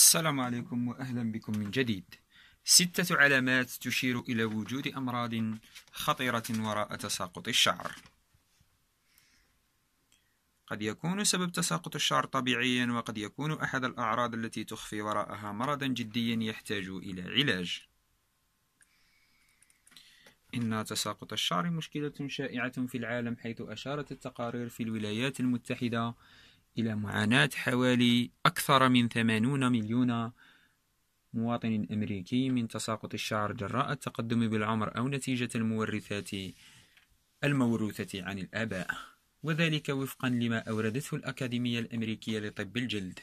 السلام عليكم وأهلا بكم من جديد ستة علامات تشير إلى وجود أمراض خطيرة وراء تساقط الشعر قد يكون سبب تساقط الشعر طبيعيا وقد يكون أحد الأعراض التي تخفي وراءها مرضا جديا يحتاج إلى علاج إن تساقط الشعر مشكلة شائعة في العالم حيث أشارت التقارير في الولايات المتحدة إلى معاناة حوالي أكثر من 80 مليون مواطن أمريكي من تساقط الشعر جراء التقدم بالعمر أو نتيجة المورثات الموروثة عن الآباء وذلك وفقا لما أوردته الأكاديمية الأمريكية لطب الجلد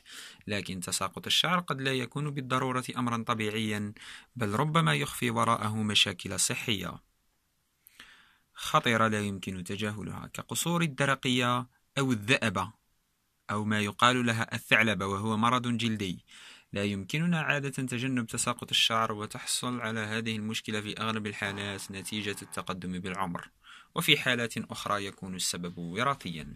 لكن تساقط الشعر قد لا يكون بالضرورة أمرا طبيعيا بل ربما يخفي وراءه مشاكل صحية خطيرة لا يمكن تجاهلها كقصور الدرقية أو الذئبة أو ما يقال لها الثعلبة وهو مرض جلدي لا يمكننا عادة تجنب تساقط الشعر وتحصل على هذه المشكلة في أغلب الحالات نتيجة التقدم بالعمر وفي حالات أخرى يكون السبب وراثيا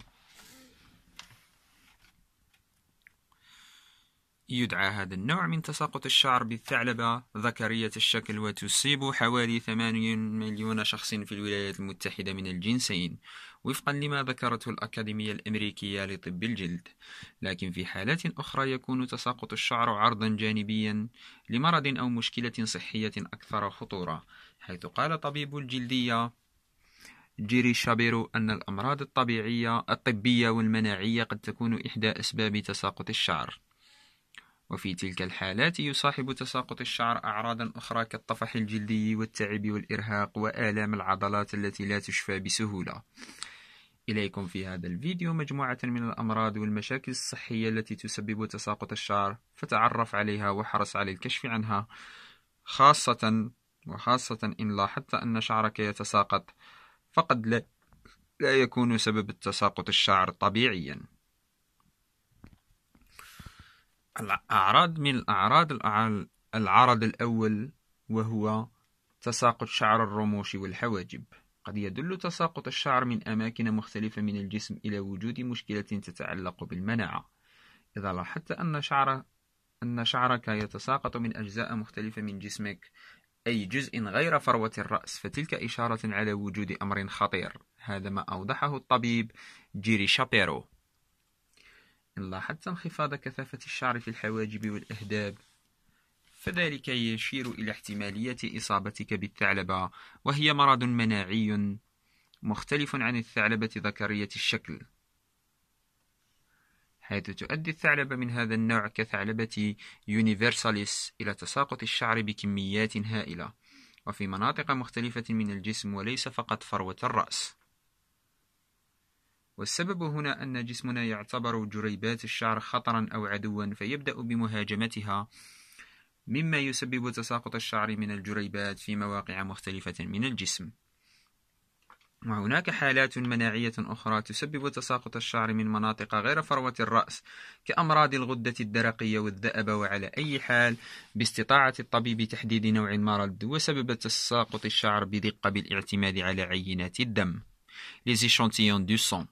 يدعى هذا النوع من تساقط الشعر بالثعلبة ذكرية الشكل وتصيب حوالي 8 مليون شخص في الولايات المتحدة من الجنسين وفقا لما ذكرته الأكاديمية الأمريكية لطب الجلد لكن في حالات أخرى يكون تساقط الشعر عرضا جانبيا لمرض أو مشكلة صحية أكثر خطورة حيث قال طبيب الجلدية جيري شابيرو أن الأمراض الطبيعية الطبية والمناعية قد تكون إحدى أسباب تساقط الشعر وفي تلك الحالات يصاحب تساقط الشعر أعراضا أخرى كالطفح الجلدي والتعب والإرهاق وآلام العضلات التي لا تشفى بسهولة إليكم في هذا الفيديو مجموعة من الأمراض والمشاكل الصحية التي تسبب تساقط الشعر فتعرف عليها وحرص على الكشف عنها خاصة وخاصة إن لاحظت أن شعرك يتساقط فقد لا, لا يكون سبب التساقط الشعر طبيعيا الأعراض من الأعراض العرض الأول وهو تساقط شعر الرموش والحواجب قد يدل تساقط الشعر من أماكن مختلفة من الجسم إلى وجود مشكلة تتعلق بالمناعة إذا لاحظت أن شعر أن شعرك يتساقط من أجزاء مختلفة من جسمك أي جزء غير فروة الرأس فتلك إشارة على وجود أمر خطير هذا ما أوضحه الطبيب جيري شابيرو إن لاحظت انخفاض كثافة الشعر في الحواجب والأهداب فذلك يشير إلى احتمالية إصابتك بالثعلبة وهي مرض مناعي مختلف عن الثعلبة ذكرية الشكل حيث تؤدي الثعلبة من هذا النوع كثعلبة يونيفرساليس إلى تساقط الشعر بكميات هائلة وفي مناطق مختلفة من الجسم وليس فقط فروة الرأس والسبب هنا أن جسمنا يعتبر جريبات الشعر خطرا أو عدوا فيبدأ بمهاجمتها مما يسبب تساقط الشعر من الجريبات في مواقع مختلفة من الجسم وهناك حالات مناعية أخرى تسبب تساقط الشعر من مناطق غير فروة الرأس كأمراض الغدة الدرقية والذأبة وعلى أي حال باستطاعة الطبيب تحديد نوع المرض وسبب تساقط الشعر بدقة بالاعتماد على عينات الدم Les échantillons du sang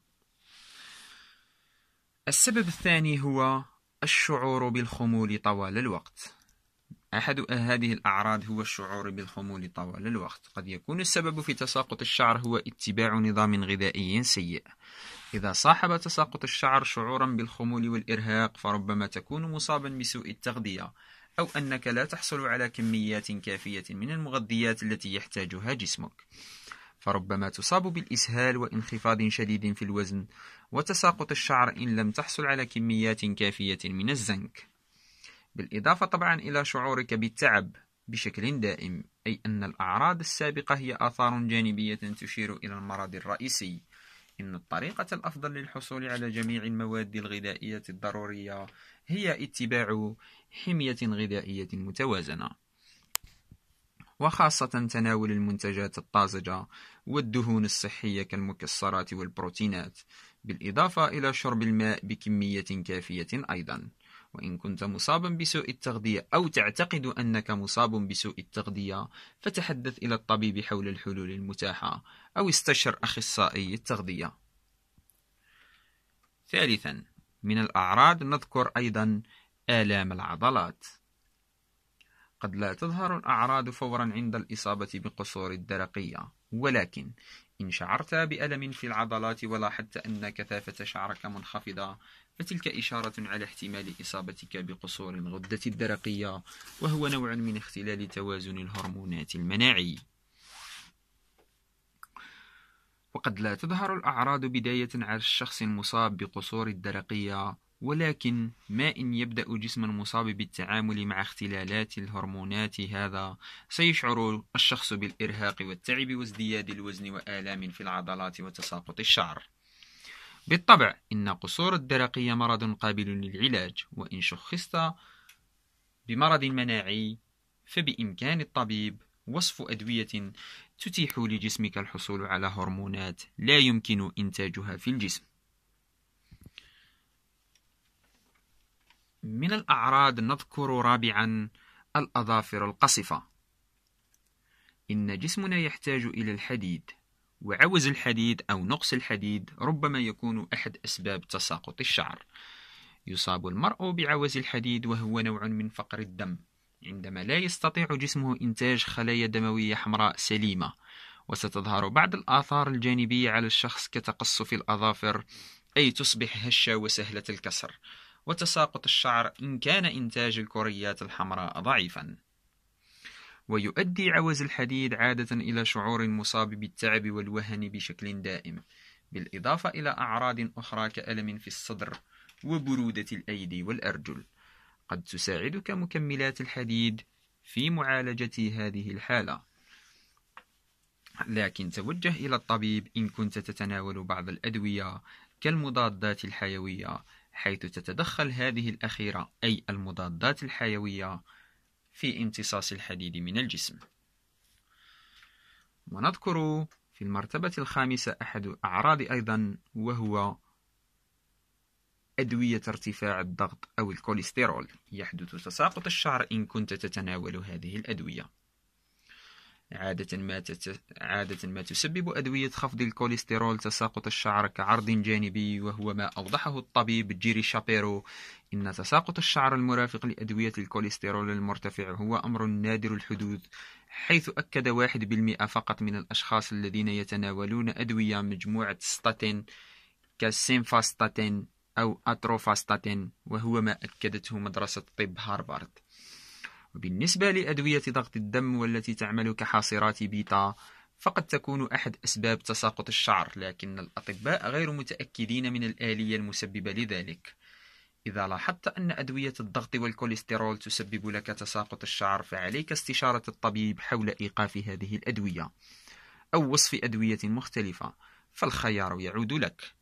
السبب الثاني هو الشعور بالخمول طوال الوقت أحد هذه الأعراض هو الشعور بالخمول طوال الوقت قد يكون السبب في تساقط الشعر هو اتباع نظام غذائي سيء إذا صاحب تساقط الشعر شعورا بالخمول والإرهاق فربما تكون مصابا بسوء التغذية أو أنك لا تحصل على كميات كافية من المغذيات التي يحتاجها جسمك فربما تصاب بالإسهال وانخفاض شديد في الوزن وتساقط الشعر إن لم تحصل على كميات كافية من الزنك بالإضافة طبعا إلى شعورك بالتعب بشكل دائم أي أن الأعراض السابقة هي آثار جانبية تشير إلى المرض الرئيسي إن الطريقة الأفضل للحصول على جميع المواد الغذائية الضرورية هي اتباع حمية غذائية متوازنة وخاصة تناول المنتجات الطازجة والدهون الصحية كالمكسرات والبروتينات، بالإضافة إلى شرب الماء بكمية كافية أيضًا. وإن كنت مصابا بسوء التغذية أو تعتقد أنك مصاب بسوء التغذية فتحدث إلى الطبيب حول الحلول المتاحة أو استشر أخصائي التغذية ثالثا من الأعراض نذكر أيضا آلام العضلات قد لا تظهر الأعراض فورا عند الإصابة بقصور الدرقية ولكن إن شعرت بألم في العضلات ولاحظت أن كثافة شعرك منخفضة فتلك إشارة على احتمال إصابتك بقصور الغدة الدرقية وهو نوع من اختلال توازن الهرمونات المناعي وقد لا تظهر الأعراض بداية على الشخص المصاب بقصور الدرقية ولكن ما إن يبدأ جسم المصاب بالتعامل مع اختلالات الهرمونات هذا سيشعر الشخص بالإرهاق والتعب وازدياد الوزن وآلام في العضلات وتساقط الشعر بالطبع إن قصور الدرقية مرض قابل للعلاج وإن شخصت بمرض مناعي فبإمكان الطبيب وصف أدوية تتيح لجسمك الحصول على هرمونات لا يمكن إنتاجها في الجسم من الأعراض نذكر رابعا الأظافر القصفة إن جسمنا يحتاج إلى الحديد وعوز الحديد أو نقص الحديد ربما يكون أحد أسباب تساقط الشعر يصاب المرء بعوز الحديد وهو نوع من فقر الدم عندما لا يستطيع جسمه إنتاج خلايا دموية حمراء سليمة وستظهر بعض الآثار الجانبية على الشخص كتقصف الأظافر أي تصبح هشة وسهلة الكسر وتساقط الشعر إن كان إنتاج الكريات الحمراء ضعيفا ويؤدي عوز الحديد عادة إلى شعور مصاب بالتعب والوهن بشكل دائم بالإضافة إلى أعراض أخرى كألم في الصدر وبرودة الأيدي والأرجل قد تساعدك مكملات الحديد في معالجة هذه الحالة لكن توجه إلى الطبيب إن كنت تتناول بعض الأدوية كالمضادات الحيوية حيث تتدخل هذه الأخيرة أي المضادات الحيوية في امتصاص الحديد من الجسم ونذكر في المرتبة الخامسة أحد الأعراض أيضا وهو أدوية ارتفاع الضغط أو الكوليسترول يحدث تساقط الشعر إن كنت تتناول هذه الأدوية عادة ما تت... عادة ما تسبب أدوية خفض الكوليسترول تساقط الشعر كعرض جانبي وهو ما أوضحه الطبيب جيري شابيرو إن تساقط الشعر المرافق لأدوية الكوليسترول المرتفع هو أمر نادر الحدوث حيث أكد واحد بالمئة فقط من الأشخاص الذين يتناولون أدوية مجموعة ستاتين كالسينفاستاتين أو أتروفاستاتين وهو ما أكدته مدرسة طب هارفارد وبالنسبة لأدوية ضغط الدم والتي تعمل كحاصرات بيتا فقد تكون أحد أسباب تساقط الشعر لكن الأطباء غير متأكدين من الآلية المسببة لذلك إذا لاحظت أن أدوية الضغط والكوليسترول تسبب لك تساقط الشعر فعليك استشارة الطبيب حول إيقاف هذه الأدوية أو وصف أدوية مختلفة فالخيار يعود لك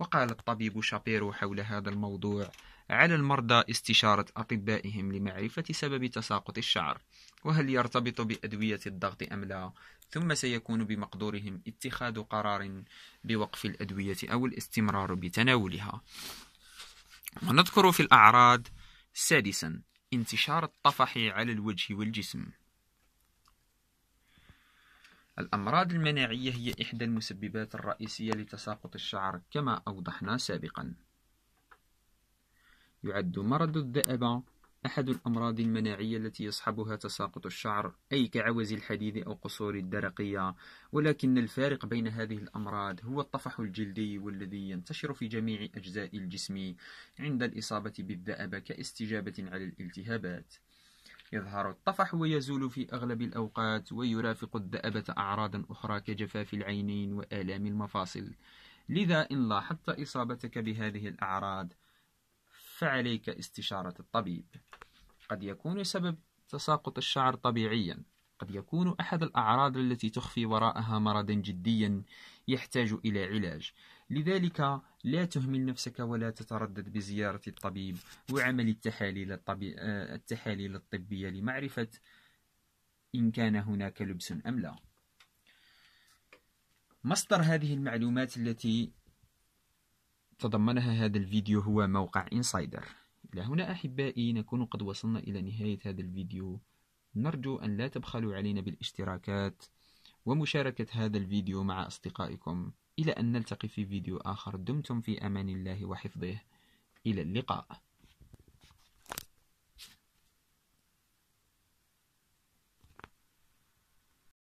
وقال الطبيب شابيرو حول هذا الموضوع على المرضى استشارة أطبائهم لمعرفة سبب تساقط الشعر وهل يرتبط بأدوية الضغط أم لا ثم سيكون بمقدورهم اتخاذ قرار بوقف الأدوية أو الاستمرار بتناولها ونذكر في الأعراض سادسا انتشار الطفح على الوجه والجسم الأمراض المناعية هي إحدى المسببات الرئيسية لتساقط الشعر كما أوضحنا سابقا يعد مرض الذئبة أحد الأمراض المناعية التي يصحبها تساقط الشعر أي كعوز الحديد أو قصور الدرقية ولكن الفارق بين هذه الأمراض هو الطفح الجلدي والذي ينتشر في جميع أجزاء الجسم عند الإصابة بالذئبة كاستجابة على الالتهابات يظهر الطفح ويزول في أغلب الأوقات ويرافق الدأبة أعراضا أخرى كجفاف العينين وآلام المفاصل لذا إن لاحظت إصابتك بهذه الأعراض فعليك استشارة الطبيب قد يكون سبب تساقط الشعر طبيعيا قد يكون أحد الأعراض التي تخفي وراءها مرضا جديا يحتاج إلى علاج لذلك لا تهمل نفسك ولا تتردد بزيارة الطبيب وعمل التحاليل, الطبي... آه، التحاليل الطبية لمعرفة إن كان هناك لبس أم لا مصدر هذه المعلومات التي تضمنها هذا الفيديو هو موقع إنسايدر إلى هنا أحبائي نكون قد وصلنا إلى نهاية هذا الفيديو نرجو أن لا تبخلوا علينا بالاشتراكات ومشاركة هذا الفيديو مع أصدقائكم إلى أن نلتقي في فيديو آخر دمتم في أمان الله وحفظه إلى اللقاء